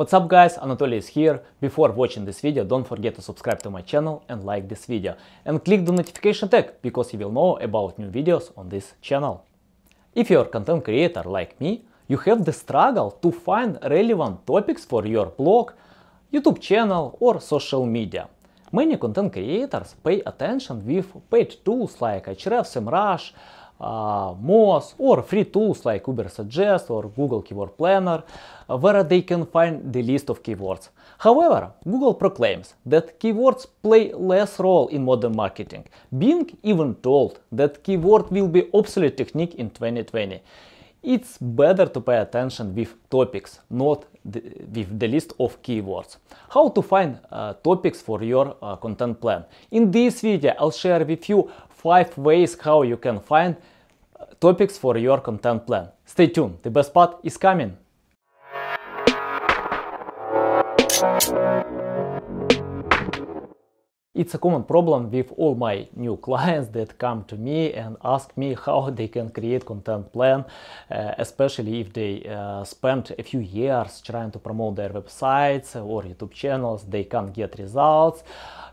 What's up guys, Anatoly is here. Before watching this video, don't forget to subscribe to my channel and like this video. And click the notification tag, because you will know about new videos on this channel. If you're a content creator like me, you have the struggle to find relevant topics for your blog, YouTube channel or social media. Many content creators pay attention with paid tools like Ahrefs, SEMrush, uh, Moz or free tools like Ubersuggest or Google Keyword Planner, where they can find the list of keywords. However, Google proclaims that keywords play less role in modern marketing. Bing even told that keyword will be obsolete technique in 2020. It's better to pay attention with topics, not the, with the list of keywords. How to find uh, topics for your uh, content plan. In this video I'll share with you 5 ways how you can find uh, topics for your content plan. Stay tuned, the best part is coming! It's a common problem with all my new clients that come to me and ask me how they can create content plan, uh, especially if they uh, spend a few years trying to promote their websites or YouTube channels, they can't get results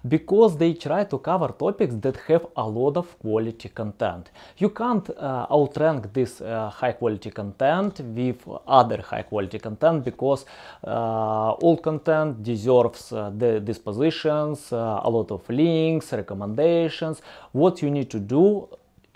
because they try to cover topics that have a lot of quality content. You can't uh, outrank this uh, high quality content with other high quality content because uh, all content deserves uh, the dispositions, uh, a lot of of links, recommendations, what you need to do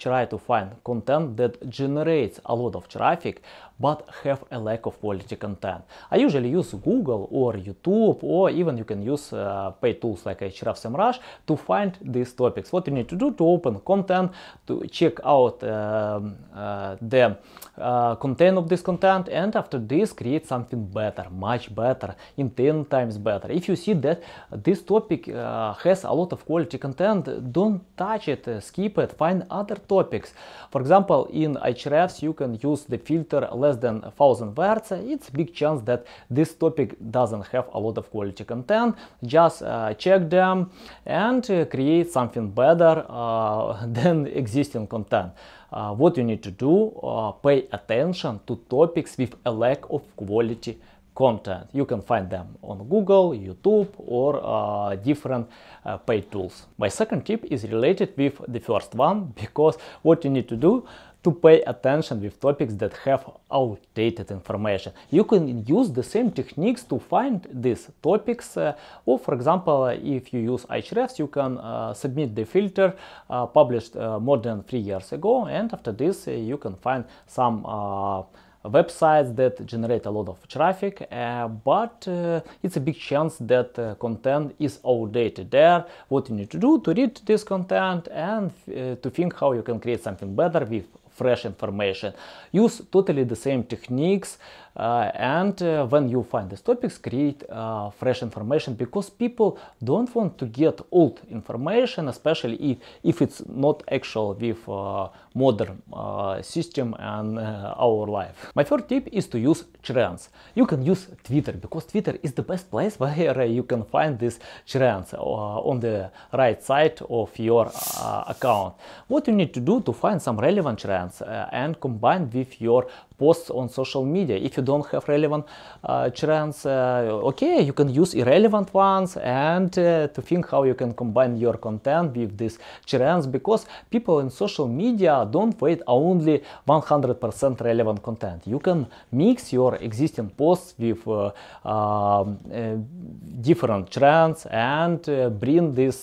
try to find content that generates a lot of traffic but have a lack of quality content. I usually use Google or YouTube or even you can use uh, paid tools like Ahrefs Rush to find these topics. What you need to do to open content, to check out um, uh, the uh, content of this content and after this create something better, much better, in 10 times better. If you see that this topic uh, has a lot of quality content, don't touch it, uh, skip it, find other topics. For example, in hrefs you can use the filter less than 1000 words. It's big chance that this topic doesn't have a lot of quality content. Just uh, check them and uh, create something better uh, than existing content. Uh, what you need to do, uh, pay attention to topics with a lack of quality content. You can find them on Google, YouTube or uh, different uh, paid tools. My second tip is related with the first one because what you need to do to pay attention with topics that have outdated information. You can use the same techniques to find these topics uh, or for example if you use hrefs you can uh, submit the filter uh, published uh, more than three years ago and after this uh, you can find some uh, websites that generate a lot of traffic uh, but uh, it's a big chance that uh, content is outdated there what you need to do to read this content and uh, to think how you can create something better with fresh information use totally the same techniques uh, and uh, when you find these topics, create uh, fresh information because people don't want to get old information, especially if, if it's not actual with modern system and our life. My third tip is to use trends. You can use Twitter because Twitter is the best place where you can find these trends on the right side of your account. What you need to do to find some relevant trends and combine with your posts on social media. If you don't have relevant uh, trends, uh, okay, you can use irrelevant ones and uh, to think how you can combine your content with these trends because people in social media don't wait only 100% relevant content. You can mix your existing posts with uh, um, uh, different trends and uh, bring this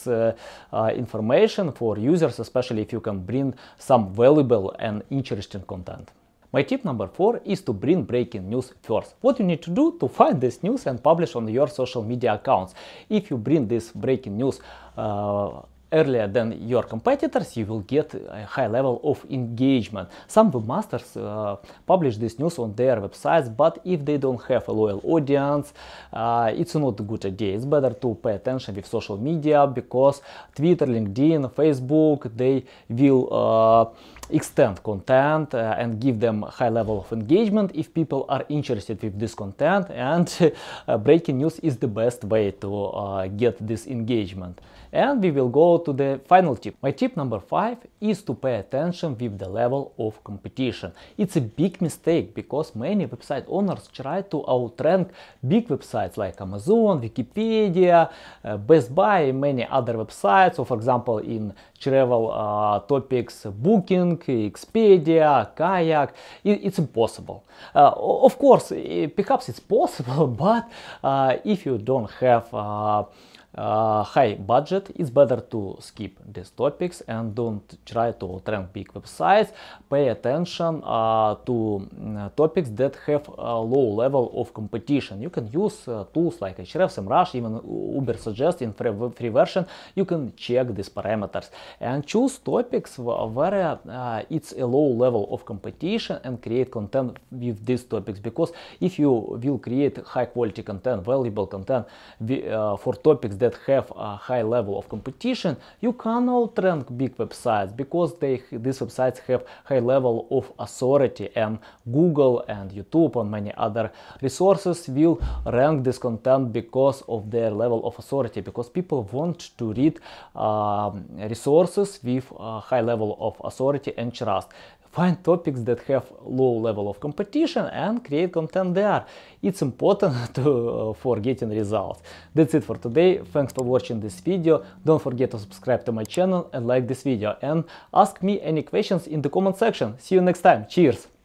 information for users, especially if you can bring some valuable and interesting content. My tip number 4 is to bring breaking news first. What you need to do to find this news and publish on your social media accounts. If you bring this breaking news uh, earlier than your competitors, you will get a high level of engagement. Some webmasters uh, publish this news on their websites, but if they don't have a loyal audience, uh, it's not a good idea. It's better to pay attention with social media because Twitter, LinkedIn, Facebook, they will uh, extend content uh, and give them high level of engagement if people are interested with this content and uh, breaking news is the best way to uh, get this engagement and we will go to the final tip my tip number five is to pay attention with the level of competition. It's a big mistake because many website owners try to outrank big websites like Amazon, Wikipedia, uh, Best Buy, and many other websites. So, for example, in travel uh, topics, Booking, Expedia, Kayak, it, it's impossible. Uh, of course, perhaps it's possible, but uh, if you don't have uh, uh, high budget, it's better to skip these topics and don't try to trend big websites. Pay attention uh, to uh, topics that have a low level of competition. You can use uh, tools like Ahrefs, SEMrush, even Uber Suggest in free, free, version. You can check these parameters and choose topics where uh, it's a low level of competition and create content with these topics because if you will create high quality content, valuable content uh, for topics that that have a high level of competition, you cannot rank big websites because they, these websites have high level of authority and Google and YouTube and many other resources will rank this content because of their level of authority, because people want to read uh, resources with high level of authority and trust. Find topics that have low level of competition and create content there. It's important to, uh, for getting results. That's it for today. Thanks for watching this video. Don't forget to subscribe to my channel and like this video. And ask me any questions in the comment section. See you next time. Cheers!